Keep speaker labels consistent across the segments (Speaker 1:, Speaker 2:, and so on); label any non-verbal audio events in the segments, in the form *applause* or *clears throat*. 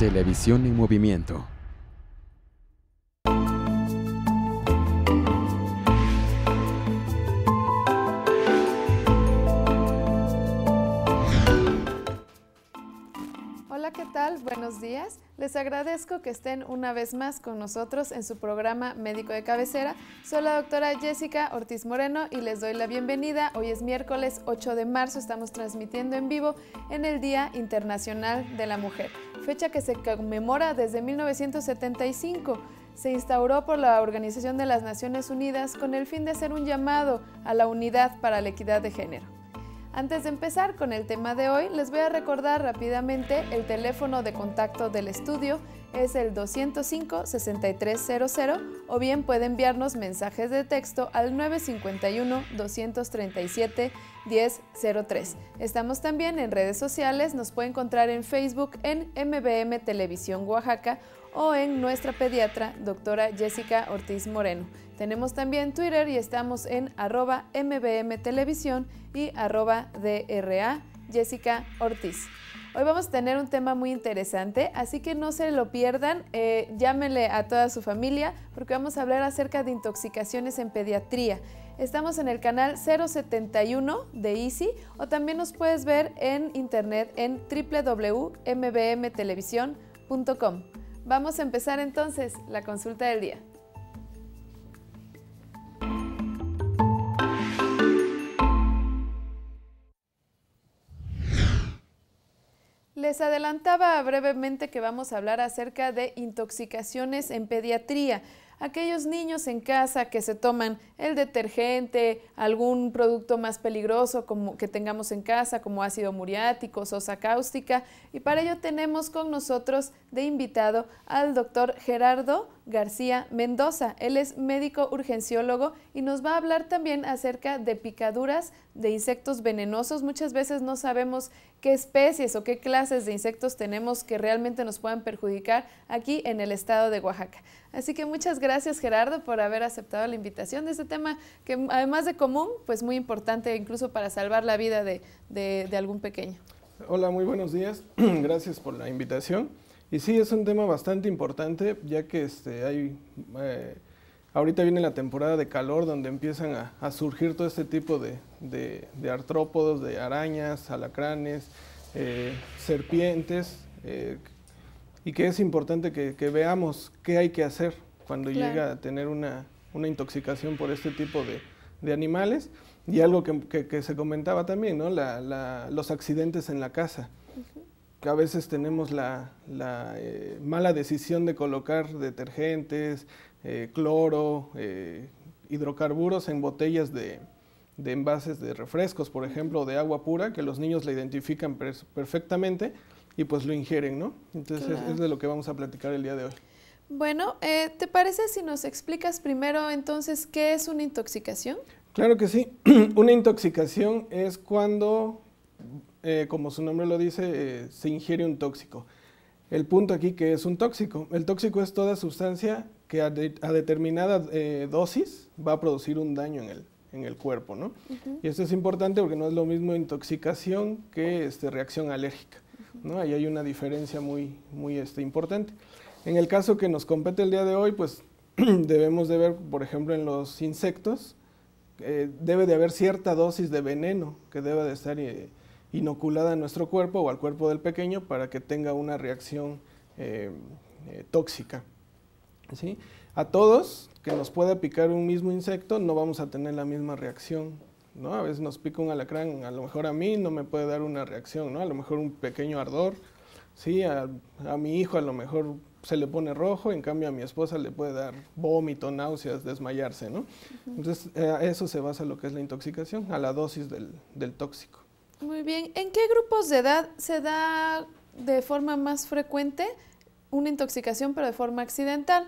Speaker 1: Televisión en movimiento. Hola, ¿qué tal? Buenos días. Les agradezco que estén una vez más con nosotros en su programa Médico de Cabecera. Soy la doctora Jessica Ortiz Moreno y les doy la bienvenida. Hoy es miércoles 8 de marzo, estamos transmitiendo en vivo en el Día Internacional de la Mujer fecha que se conmemora desde 1975. Se instauró por la Organización de las Naciones Unidas con el fin de hacer un llamado a la unidad para la equidad de género. Antes de empezar con el tema de hoy, les voy a recordar rápidamente el teléfono de contacto del estudio es el 205-6300 o bien puede enviarnos mensajes de texto al 951-237-1003. Estamos también en redes sociales, nos puede encontrar en Facebook en MBM Televisión Oaxaca o en nuestra pediatra, doctora Jessica Ortiz Moreno. Tenemos también Twitter y estamos en arroba y arroba DRA Jessica Ortiz. Hoy vamos a tener un tema muy interesante, así que no se lo pierdan, eh, llámenle a toda su familia porque vamos a hablar acerca de intoxicaciones en pediatría. Estamos en el canal 071 de Easy o también nos puedes ver en internet en www.mbmtelevisión.com. Vamos a empezar entonces la consulta del día. Les adelantaba brevemente que vamos a hablar acerca de intoxicaciones en pediatría aquellos niños en casa que se toman el detergente, algún producto más peligroso como que tengamos en casa, como ácido muriático, sosa cáustica. Y para ello tenemos con nosotros de invitado al doctor Gerardo García Mendoza. Él es médico urgenciólogo y nos va a hablar también acerca de picaduras de insectos venenosos. Muchas veces no sabemos qué especies o qué clases de insectos tenemos que realmente nos puedan perjudicar aquí en el estado de Oaxaca. Así que muchas gracias Gerardo por haber aceptado la invitación de este tema que además de común, pues muy importante incluso para salvar la vida de, algún pequeño.
Speaker 2: Hola, muy buenos días. *clears throat* gracias por la invitación. Y sí, es un tema bastante importante ya que este, hay... Eh, ahorita viene la temporada de calor donde empiezan a, surgir todo este tipo de, artrópodos, de arañas, alacranes, eh, serpientes, eh, y que es importante que, veamos qué hay que hacer cuando llega a tener una, intoxicación por este tipo de, animales. Y algo que, se comentaba también, ¿no? los accidentes en la casa. Que a veces tenemos la, eh, mala decisión de colocar detergentes, eh, cloro, eh, hidrocarburos en botellas de, envases de refrescos, por ejemplo, de agua pura, que los niños la identifican perfectamente y pues lo ingieren, ¿no? Entonces es, de lo que vamos a platicar el día de hoy.
Speaker 1: Bueno, eh, ¿te parece si nos explicas primero entonces qué es una intoxicación?
Speaker 2: Claro que sí. *clears throat* una intoxicación es cuando, eh, como su nombre lo dice, eh, se ingiere un tóxico. El punto aquí que es un tóxico. El tóxico es toda sustancia que a, determinada dosis va a producir un daño en el, en el cuerpo, ¿no? Y esto es importante porque no es lo mismo intoxicación que este, reacción alérgica. ¿no? Ahí hay una diferencia muy, muy este, importante. En el caso que nos compete el día de hoy, pues *clears throat* debemos de ver, por ejemplo, en los insectos, eh, debe de haber cierta dosis de veneno que debe de estar eh, inoculada en nuestro cuerpo o al cuerpo del pequeño para que tenga una reacción eh, tóxica. A todos que nos pueda picar un mismo insecto no vamos a tener la misma reacción a veces nos pica un alacrán, a lo mejor a mí no me puede dar una reacción, A lo mejor un pequeño ardor, sí, a, mi hijo a lo mejor se le pone rojo, en cambio a mi esposa le puede dar vómito, náuseas, desmayarse, Entonces, eh, a eso se basa lo que es la intoxicación, a la dosis del tóxico.
Speaker 1: Muy bien. ¿En qué grupos de edad se da de forma más frecuente una intoxicación, pero de forma accidental?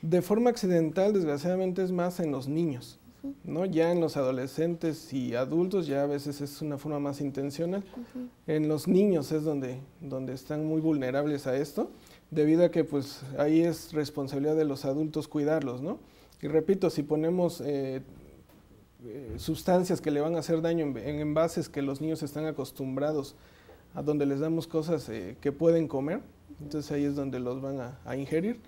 Speaker 2: De forma accidental, desgraciadamente, es más en los niños. ¿no? Ya en los adolescentes y adultos ya a veces es una forma más intencional. En los niños es donde, están muy vulnerables a esto, debido a que pues ahí es responsabilidad de los adultos cuidarlos, ¿no? Y repito, si ponemos eh, eh, sustancias que le van a hacer daño en, envases que los niños están acostumbrados a donde les damos cosas eh, que pueden comer, entonces ahí es donde los van a ingerir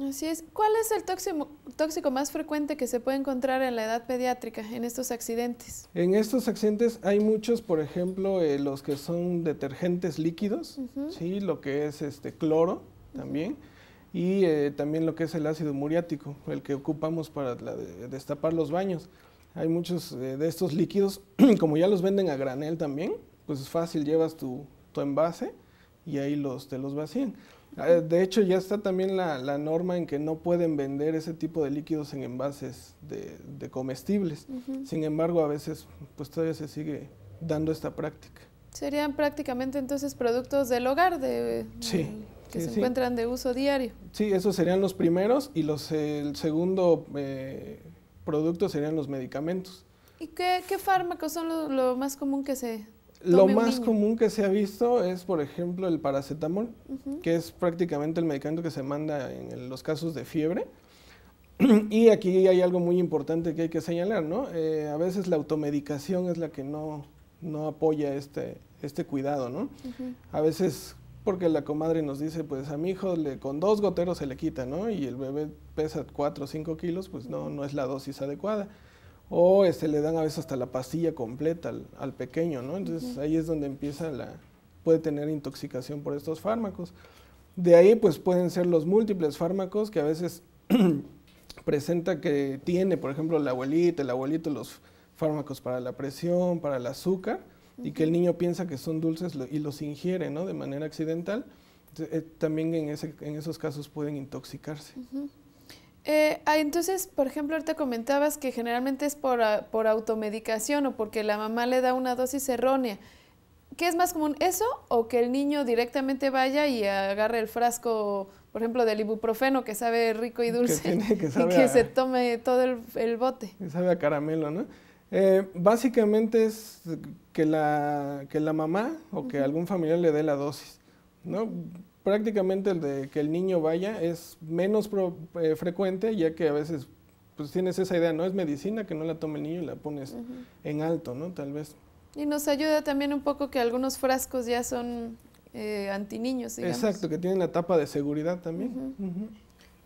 Speaker 1: Así es. ¿Cuál es el tóxico, tóxico, más frecuente que se puede encontrar en la edad pediátrica, en estos accidentes?
Speaker 2: En estos accidentes hay muchos, por ejemplo, eh, los que son detergentes líquidos, ¿sí? lo que es este cloro también, y eh, también lo que es el ácido muriático, el que ocupamos para destapar los baños. Hay muchos eh, de estos líquidos, *clears throat* como ya los venden a granel también, pues es fácil, llevas tu, tu envase y ahí los, te los vacían. Ah, eh, de hecho, ya está también la, norma en que no pueden vender ese tipo de líquidos en envases de, comestibles. Sin embargo, a veces pues todavía se sigue dando esta práctica.
Speaker 1: Serían prácticamente entonces productos del hogar de, que se encuentran de uso diario.
Speaker 2: Sí, esos serían los primeros y los el segundo eh, producto serían los medicamentos.
Speaker 1: ¿Y qué, fármacos son lo más común que se lo más
Speaker 2: común que se ha visto es, por ejemplo, el paracetamol, que es prácticamente el medicamento que se manda en los casos de fiebre. *clears throat* Y aquí hay algo muy importante que hay que señalar, ¿no? Eh, a veces la automedicación es la que no, apoya este, este, cuidado, ¿no? A veces porque la comadre nos dice, pues a mi hijo con dos goteros se le quita, ¿no? Y el bebé pesa 4 o 5 kilos, pues no, no es la dosis adecuada o este, le dan a veces hasta la pastilla completa al, pequeño, ¿no? Entonces ahí es donde empieza la, puede tener intoxicación por estos fármacos. De ahí pues pueden ser los múltiples fármacos que a veces *clears throat* presenta que tiene, por ejemplo, la abuelita, el abuelito, los fármacos para la presión, para el azúcar, y que el niño piensa que son dulces y los ingiere, ¿no? De manera accidental. Entonces, eh, también en, ese, en, esos casos pueden intoxicarse.
Speaker 1: Eh, ah, entonces, por ejemplo, ahorita comentabas que generalmente es por, ah, por automedicación o porque la mamá le da una dosis errónea. ¿Qué es más común, eso o que el niño directamente vaya y agarre el frasco, por ejemplo, del ibuprofeno que sabe rico y dulce *laughs* y que se tome todo el, bote?
Speaker 2: Que sabe a caramelo, ¿no? Eh, básicamente es que la, la mamá o que algún familiar le dé la dosis, ¿no? prácticamente el de que el niño vaya es menos eh, frecuente, ya que a veces pues tienes esa idea, ¿no? Es medicina que no la tome el niño y la pones en alto, ¿no? Tal vez.
Speaker 1: Y nos ayuda también un poco que algunos frascos ya son eh, antiniños, Exacto,
Speaker 2: que tienen la tapa de seguridad también.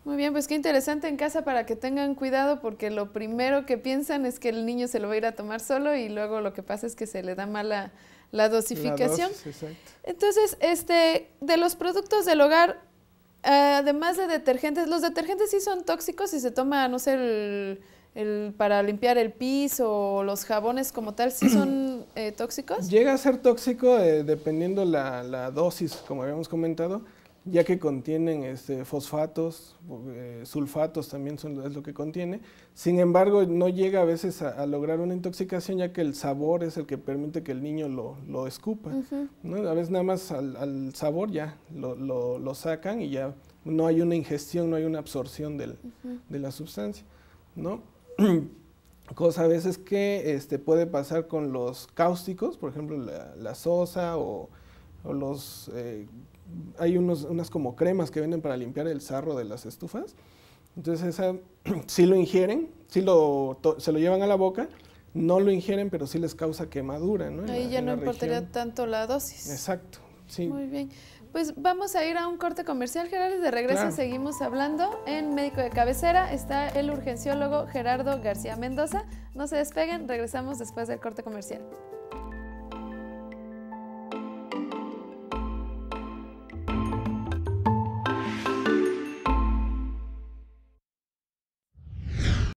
Speaker 1: Muy bien, pues qué interesante en casa para que tengan cuidado porque lo primero que piensan es que el niño se lo va a ir a tomar solo y luego lo que pasa es que se le da mala la dosificación. Entonces, este, de los productos del hogar, además de detergentes, los detergentes sí son tóxicos si se toma, no sé, el, para limpiar el piso o los jabones como tal, sí son eh, tóxicos.
Speaker 2: Llega a ser tóxico eh, dependiendo la, dosis, como habíamos comentado ya que contienen este, fosfatos, eh, sulfatos también es lo que contiene. Sin embargo, no llega a veces a, lograr una intoxicación, ya que el sabor es el que permite que el niño lo, escupa. A veces nada más al, sabor ya lo, sacan y ya no hay una ingestión, no hay una absorción de la sustancia. *clears throat* Cosa a veces que este, puede pasar con los cáusticos, por ejemplo, la, sosa o los eh, hay unas como cremas que venden para limpiar el sarro de las estufas. Entonces esa *clears throat* lo ingieren, si lo, se lo llevan a la boca, no lo ingieren, pero sí les causa quemadura. ¿no? Ahí ya no importaría
Speaker 1: tanto la dosis. Exacto, sí. Muy bien. Pues vamos a ir a un corte comercial, Gerardo, de regreso seguimos hablando. En Médico de Cabecera está el urgenciólogo Gerardo García Mendoza. No se despeguen, regresamos después del corte comercial.